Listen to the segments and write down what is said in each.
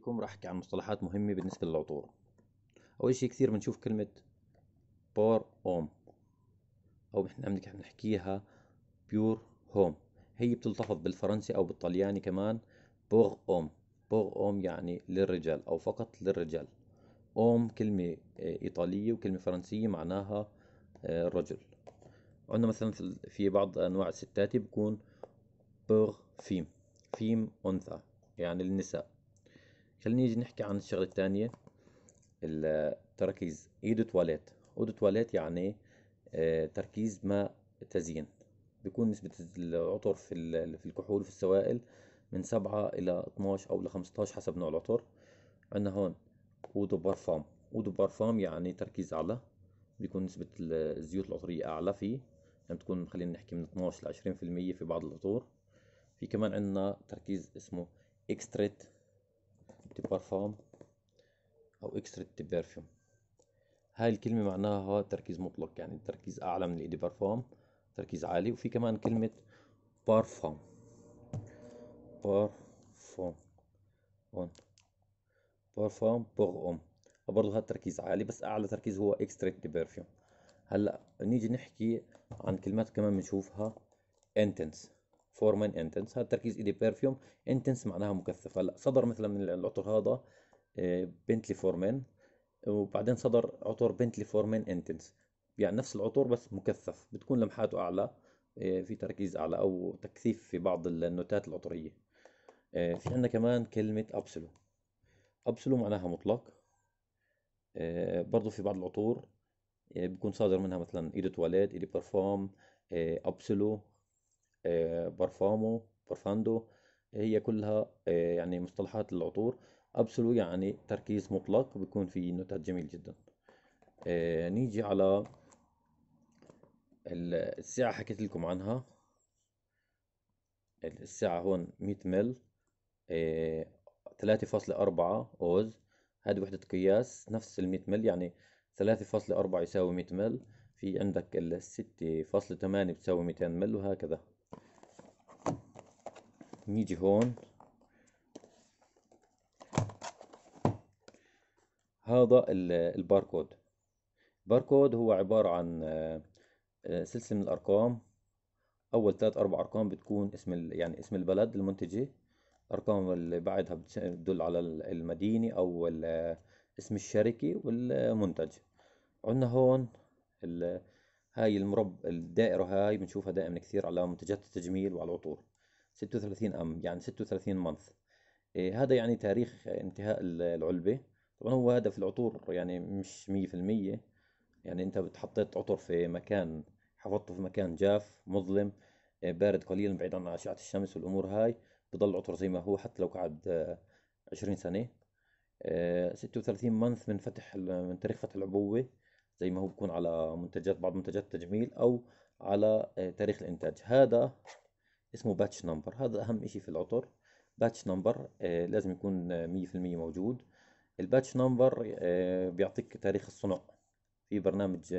لكم راح احكي عن مصطلحات مهمة بالنسبة للعطور أول شيء كثير بنشوف كلمة بور اوم أو نحن عم بنحكيها بيور هوم هي بتلتفظ بالفرنسي أو بالطلياني كمان بور اوم بور اوم يعني للرجال أو فقط للرجال اوم كلمة آه، إيطالية وكلمة فرنسية معناها آه، الرجل عندنا مثلا في بعض أنواع الستات بكون بور فيم فيم أنثى يعني للنساء خليني نيجي نحكي عن الشغله الثانيه التركيز ايدو تواليت ايدو تواليت يعني آه، تركيز ماء تزيين بيكون نسبة العطر في في الكحول في السوائل من سبعة إلى 12 أو ل 15 حسب نوع العطر عندنا هون اودو بارفام اودو بارفام يعني تركيز أعلى بيكون نسبة الزيوت العطرية أعلى فيه يعني بتكون خلينا نحكي من 12 ل 20% في بعض العطور في كمان عندنا تركيز اسمه اكستريت بارفام او اكسترا بارفيوم هاي الكلمة معناها تركيز مطلق يعني التركيز أعلى من الإيدي بارفام تركيز عالي وفي كمان كلمة بارفام بارفام بارفام ام برضه هذا تركيز عالي بس أعلى تركيز هو إكسترا بارفيوم هلا نيجي نحكي عن كلمات كمان بنشوفها انتنس فورمان انتنس هذا التركيز ايدي بيرفيوم انتنس معناها مكثف هلا صدر مثلا من العطر هذا بنتلي آه، فورمان وبعدين صدر عطور بنتلي فورمان انتنس يعني نفس العطور بس مكثف بتكون لمحاته اعلى آه، في تركيز اعلى او تكثيف في بعض النوتات العطريه آه، في عندنا كمان كلمه ابسلو ابسلو معناها مطلق برضو في بعض العطور بيكون صادر منها مثلا ايدي تواليت ايدي برفوم ابسلو آه، برفامو برفاندو هي كلها آه، يعني مصطلحات للعطور ابسولو يعني تركيز مطلق بيكون في نكهات جميل جدا آه، نيجي على الساعة حكيت لكم عنها الساعة هون 100 مل 3.4 اوز هذه وحدة قياس نفس ال 100 مل يعني 3.4 يساوي 100 مل في عندك ال 6.8 بتساوي 200 مل وهكذا نيجي هون هذا الباركود الباركود هو عبارة عن آه، آه، سلسلة من الأرقام أول ثلاث أربع أرقام بتكون اسم يعني اسم البلد المنتجة الأرقام اللي بعدها بتدل على المدينة أو آه، اسم الشركة والمنتج عندنا هون هاي المرب الدائرة هاي بنشوفها دائما كثير على منتجات التجميل وعلى العطور 36 ام يعني 36 مانث إيه، هذا يعني تاريخ انتهاء العلبه طبعا هو هدف العطور يعني مش 100% يعني انت بتحطيت عطر في مكان حفظته في مكان جاف مظلم إيه، بارد قليلا بعيد عن اشعه الشمس والامور هاي بضل العطر زي ما هو حتى لو قعد 20 آه، سنه 36 إيه، مانث من فتح من تاريخ فتح العبوه زي ما هو بكون على منتجات بعض منتجات التجميل او على آه، تاريخ الانتاج هذا اسمه باتش نمبر هذا اهم اشي في العطر باتش آه، نمبر لازم يكون آه، مية في المية موجود الباتش آه، نمبر بيعطيك تاريخ الصنع في برنامج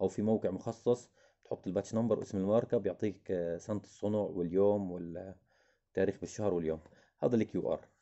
او في موقع مخصص بتحط الباتش نمبر واسم الماركة بيعطيك سنة الصنع واليوم والتاريخ بالشهر واليوم هذا الكيو ار